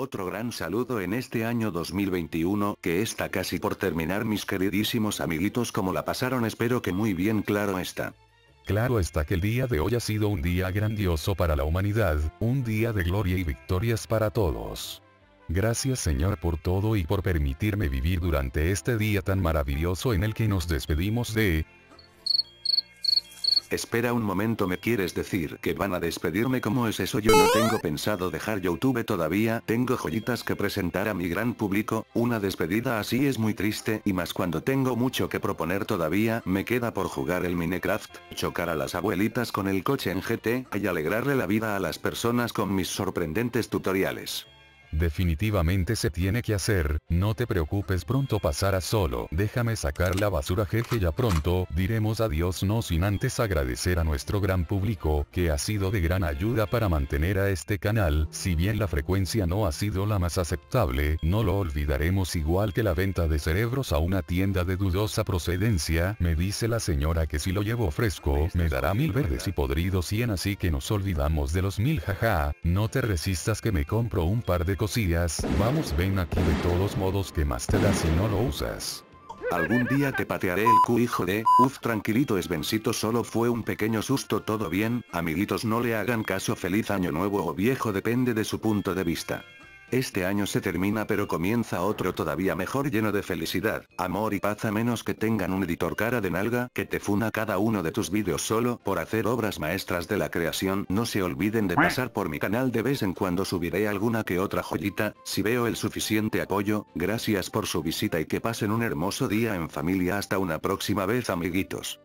Otro gran saludo en este año 2021, que está casi por terminar mis queridísimos amiguitos como la pasaron espero que muy bien claro está. Claro está que el día de hoy ha sido un día grandioso para la humanidad, un día de gloria y victorias para todos. Gracias Señor por todo y por permitirme vivir durante este día tan maravilloso en el que nos despedimos de Espera un momento me quieres decir que van a despedirme como es eso yo no tengo pensado dejar Youtube todavía, tengo joyitas que presentar a mi gran público, una despedida así es muy triste y más cuando tengo mucho que proponer todavía, me queda por jugar el Minecraft, chocar a las abuelitas con el coche en GT y alegrarle la vida a las personas con mis sorprendentes tutoriales. Definitivamente se tiene que hacer, no te preocupes pronto pasará solo. Déjame sacar la basura jeje ya pronto, diremos adiós no sin antes agradecer a nuestro gran público, que ha sido de gran ayuda para mantener a este canal, si bien la frecuencia no ha sido la más aceptable, no lo olvidaremos igual que la venta de cerebros a una tienda de dudosa procedencia, me dice la señora que si lo llevo fresco, me dará mil verdes y podridos en así que nos olvidamos de los mil jaja, no te resistas que me compro un par de cosillas, vamos ven aquí de todos modos que más te da si no lo usas. Algún día te patearé el cu hijo de, uf tranquilito es bencito solo fue un pequeño susto todo bien, amiguitos no le hagan caso feliz año nuevo o viejo depende de su punto de vista. Este año se termina pero comienza otro todavía mejor lleno de felicidad, amor y paz a menos que tengan un editor cara de nalga que te funa cada uno de tus vídeos solo por hacer obras maestras de la creación. No se olviden de pasar por mi canal de vez en cuando subiré alguna que otra joyita, si veo el suficiente apoyo, gracias por su visita y que pasen un hermoso día en familia hasta una próxima vez amiguitos.